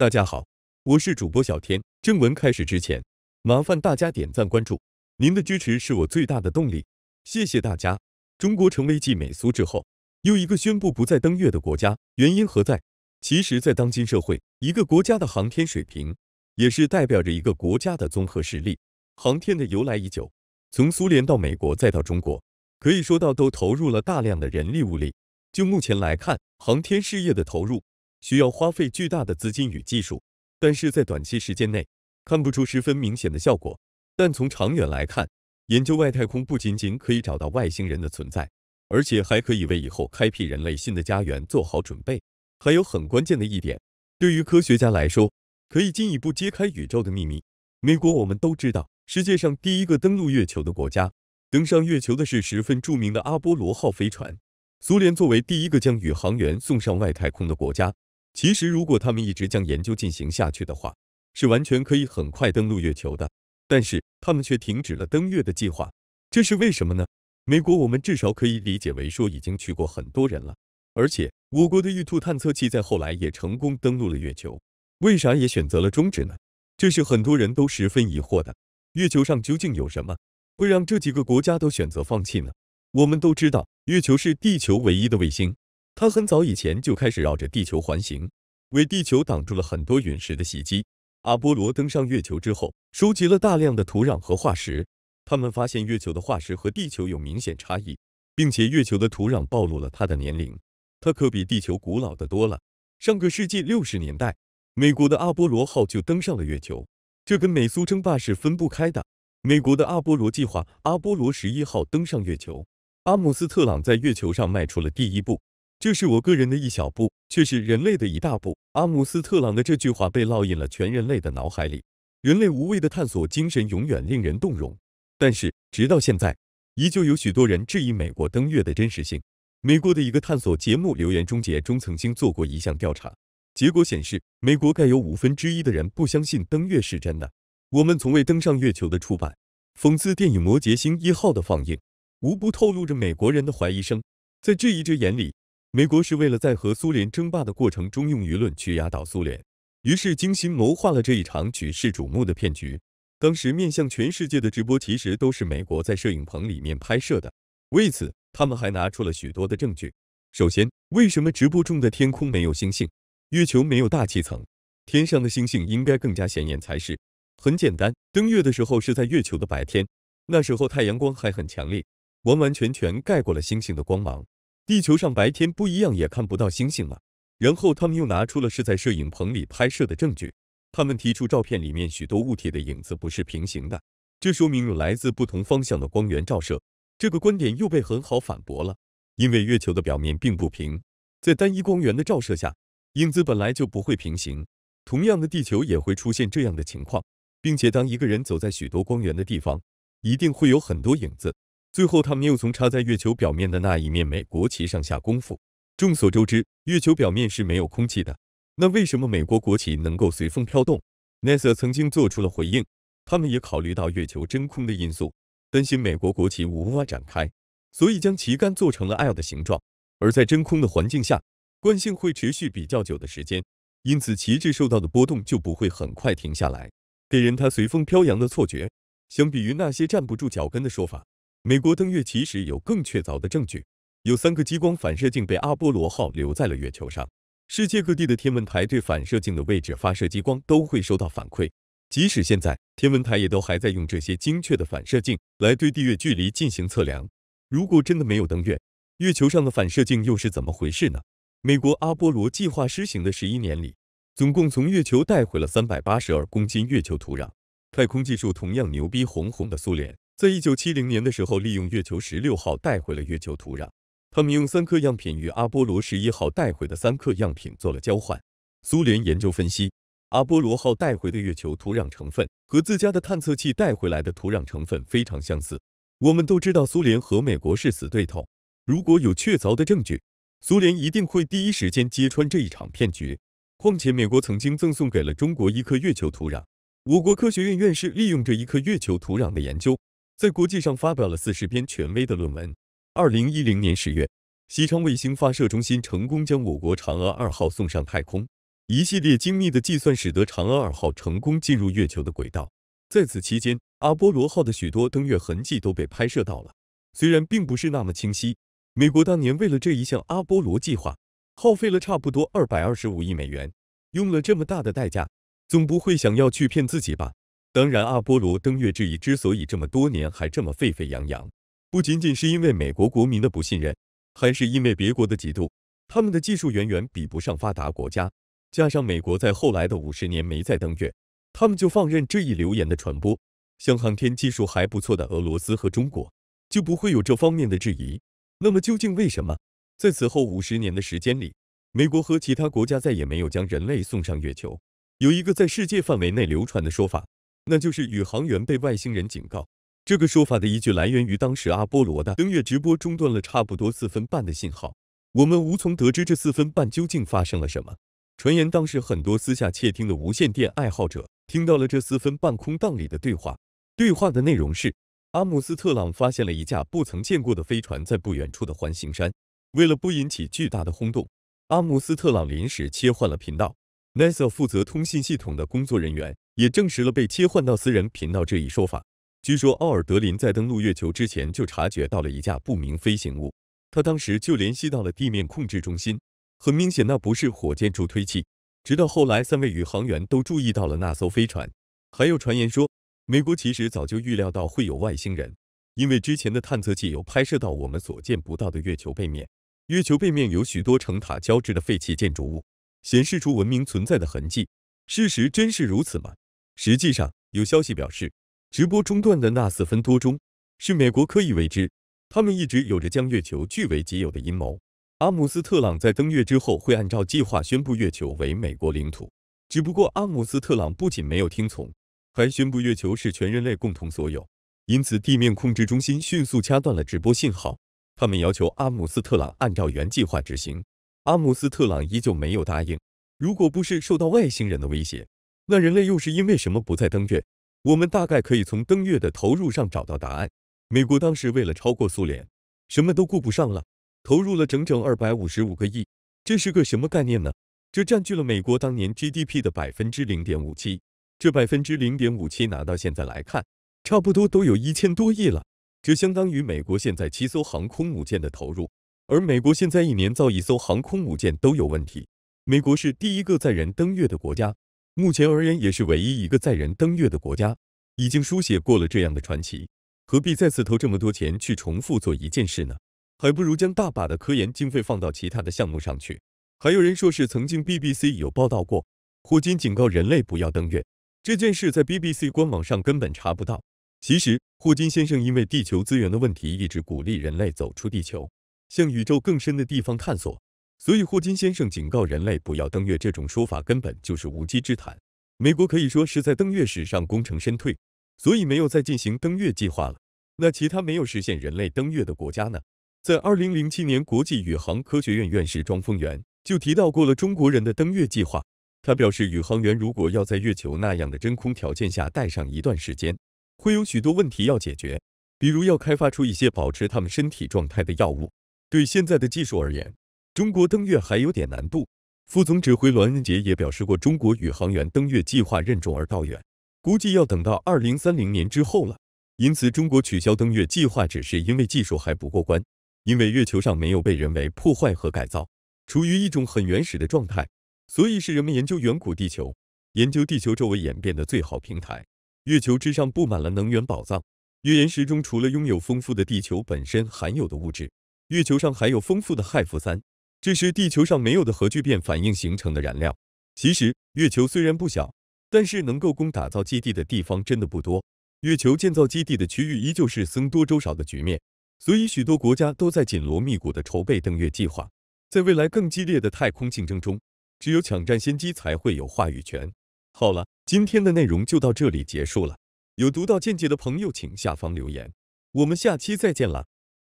大家好，我是主播小天。正文开始之前，麻烦大家点赞关注，您的支持是我最大的动力。谢谢大家。中国成为继美苏之后又一个宣布不再登月的国家，原因何在？其实，在当今社会，一个国家的航天水平也是代表着一个国家的综合实力。航天的由来已久，从苏联到美国再到中国，可以说到都投入了大量的人力物力。就目前来看，航天事业的投入。需要花费巨大的资金与技术，但是在短期时间内看不出十分明显的效果。但从长远来看，研究外太空不仅仅可以找到外星人的存在，而且还可以为以后开辟人类新的家园做好准备。还有很关键的一点，对于科学家来说，可以进一步揭开宇宙的秘密。美国，我们都知道，世界上第一个登陆月球的国家，登上月球的是十分著名的阿波罗号飞船。苏联作为第一个将宇航员送上外太空的国家。其实，如果他们一直将研究进行下去的话，是完全可以很快登陆月球的。但是，他们却停止了登月的计划，这是为什么呢？美国，我们至少可以理解为说已经去过很多人了，而且我国的玉兔探测器在后来也成功登陆了月球，为啥也选择了终止呢？这是很多人都十分疑惑的。月球上究竟有什么会让这几个国家都选择放弃呢？我们都知道，月球是地球唯一的卫星。它很早以前就开始绕着地球环行，为地球挡住了很多陨石的袭击。阿波罗登上月球之后，收集了大量的土壤和化石。他们发现月球的化石和地球有明显差异，并且月球的土壤暴露了它的年龄。它可比地球古老的多了。上个世纪六十年代，美国的阿波罗号就登上了月球，这跟美苏争霸是分不开的。美国的阿波罗计划，阿波罗十一号登上月球，阿姆斯特朗在月球上迈出了第一步。这是我个人的一小步，却是人类的一大步。阿姆斯特朗的这句话被烙印了全人类的脑海里。人类无畏的探索精神永远令人动容。但是，直到现在，依旧有许多人质疑美国登月的真实性。美国的一个探索节目《留言终结》中曾经做过一项调查，结果显示，美国盖有五分之一的人不相信登月是真的。我们从未登上月球的出版，讽刺电影《摩羯星一号》的放映，无不透露着美国人的怀疑声。在质疑者眼里，美国是为了在和苏联争霸的过程中用舆论去压倒苏联，于是精心谋划了这一场举世瞩目的骗局。当时面向全世界的直播其实都是美国在摄影棚里面拍摄的。为此，他们还拿出了许多的证据。首先，为什么直播中的天空没有星星，月球没有大气层？天上的星星应该更加显眼才是。很简单，登月的时候是在月球的白天，那时候太阳光还很强烈，完完全全盖过了星星的光芒。地球上白天不一样，也看不到星星了。然后他们又拿出了是在摄影棚里拍摄的证据。他们提出照片里面许多物体的影子不是平行的，这说明有来自不同方向的光源照射。这个观点又被很好反驳了，因为月球的表面并不平，在单一光源的照射下，影子本来就不会平行。同样的，地球也会出现这样的情况，并且当一个人走在许多光源的地方，一定会有很多影子。最后，他们又从插在月球表面的那一面美国旗上下功夫。众所周知，月球表面是没有空气的，那为什么美国国旗能够随风飘动？NASA 曾经做出了回应，他们也考虑到月球真空的因素，担心美国国旗无法展开，所以将旗杆做成了 L 的形状。而在真空的环境下，惯性会持续比较久的时间，因此旗帜受到的波动就不会很快停下来，给人它随风飘扬的错觉。相比于那些站不住脚跟的说法。美国登月其实有更确凿的证据，有三个激光反射镜被阿波罗号留在了月球上。世界各地的天文台对反射镜的位置发射激光都会收到反馈，即使现在天文台也都还在用这些精确的反射镜来对地月距离进行测量。如果真的没有登月，月球上的反射镜又是怎么回事呢？美国阿波罗计划施行的十一年里，总共从月球带回了三百八十二公斤月球土壤。太空技术同样牛逼哄哄的苏联。在一九七零年的时候，利用月球十六号带回了月球土壤，他们用三克样品与阿波罗十一号带回的三克样品做了交换。苏联研究分析，阿波罗号带回的月球土壤成分和自家的探测器带回来的土壤成分非常相似。我们都知道，苏联和美国是死对头，如果有确凿的证据，苏联一定会第一时间揭穿这一场骗局。况且，美国曾经赠送给了中国一颗月球土壤，我国科学院院士利用这一颗月球土壤的研究。在国际上发表了四十篇权威的论文。二零一零年十月，西昌卫星发射中心成功将我国嫦娥二号送上太空。一系列精密的计算使得嫦娥二号成功进入月球的轨道。在此期间，阿波罗号的许多登月痕迹都被拍摄到了，虽然并不是那么清晰。美国当年为了这一项阿波罗计划，耗费了差不多二百二十五亿美元。用了这么大的代价，总不会想要去骗自己吧？当然，阿波罗登月之一之所以这么多年还这么沸沸扬扬，不仅仅是因为美国国民的不信任，还是因为别国的嫉妒。他们的技术远远比不上发达国家，加上美国在后来的五十年没再登月，他们就放任这一流言的传播。像航天技术还不错的俄罗斯和中国，就不会有这方面的质疑。那么，究竟为什么在此后五十年的时间里，美国和其他国家再也没有将人类送上月球？有一个在世界范围内流传的说法。那就是宇航员被外星人警告，这个说法的依据来源于当时阿波罗的登月直播中断了差不多四分半的信号，我们无从得知这四分半究竟发生了什么。传言当时很多私下窃听的无线电爱好者听到了这四分半空档里的对话，对话的内容是阿姆斯特朗发现了一架不曾见过的飞船在不远处的环形山，为了不引起巨大的轰动，阿姆斯特朗临时切换了频道。NASA 负责通信系统的工作人员也证实了被切换到私人频道这一说法。据说奥尔德林在登陆月球之前就察觉到了一架不明飞行物，他当时就联系到了地面控制中心。很明显，那不是火箭助推器。直到后来，三位宇航员都注意到了那艘飞船。还有传言说，美国其实早就预料到会有外星人，因为之前的探测器有拍摄到我们所见不到的月球背面。月球背面有许多呈塔交织的废弃建筑物。显示出文明存在的痕迹，事实真是如此吗？实际上，有消息表示，直播中断的那四分多钟是美国刻意为之。他们一直有着将月球据为己有的阴谋。阿姆斯特朗在登月之后会按照计划宣布月球为美国领土，只不过阿姆斯特朗不仅没有听从，还宣布月球是全人类共同所有。因此，地面控制中心迅速掐断了直播信号，他们要求阿姆斯特朗按照原计划执行。阿姆斯特朗依旧没有答应。如果不是受到外星人的威胁，那人类又是因为什么不再登月？我们大概可以从登月的投入上找到答案。美国当时为了超过苏联，什么都顾不上了，投入了整整二百五十五个亿。这是个什么概念呢？这占据了美国当年 GDP 的百分之零点五七。这百分之零点五七拿到现在来看，差不多都有一千多亿了。这相当于美国现在七艘航空母舰的投入。而美国现在一年造一艘航空母舰都有问题。美国是第一个载人登月的国家，目前而言也是唯一一个载人登月的国家，已经书写过了这样的传奇，何必再次投这么多钱去重复做一件事呢？还不如将大把的科研经费放到其他的项目上去。还有人说是曾经 BBC 有报道过霍金警告人类不要登月这件事，在 BBC 官网上根本查不到。其实霍金先生因为地球资源的问题，一直鼓励人类走出地球。向宇宙更深的地方探索，所以霍金先生警告人类不要登月，这种说法根本就是无稽之谈。美国可以说是在登月史上功成身退，所以没有再进行登月计划了。那其他没有实现人类登月的国家呢？在2007年，国际宇航科学院院士庄丰源就提到过了中国人的登月计划。他表示，宇航员如果要在月球那样的真空条件下待上一段时间，会有许多问题要解决，比如要开发出一些保持他们身体状态的药物。对现在的技术而言，中国登月还有点难度。副总指挥栾恩杰也表示过，中国宇航员登月计划任重而道远，估计要等到二零三零年之后了。因此，中国取消登月计划只是因为技术还不过关。因为月球上没有被人为破坏和改造，处于一种很原始的状态，所以是人们研究远古地球、研究地球周围演变的最好平台。月球之上布满了能源宝藏，月岩石中除了拥有丰富的地球本身含有的物质。月球上还有丰富的氦 -3，这是地球上没有的核聚变反应形成的燃料。其实月球虽然不小，但是能够供打造基地的地方真的不多。月球建造基地的区域依旧是僧多粥少的局面，所以许多国家都在紧锣密鼓的筹备登月计划。在未来更激烈的太空竞争中，只有抢占先机才会有话语权。好了，今天的内容就到这里结束了。有独到见解的朋友请下方留言，我们下期再见了。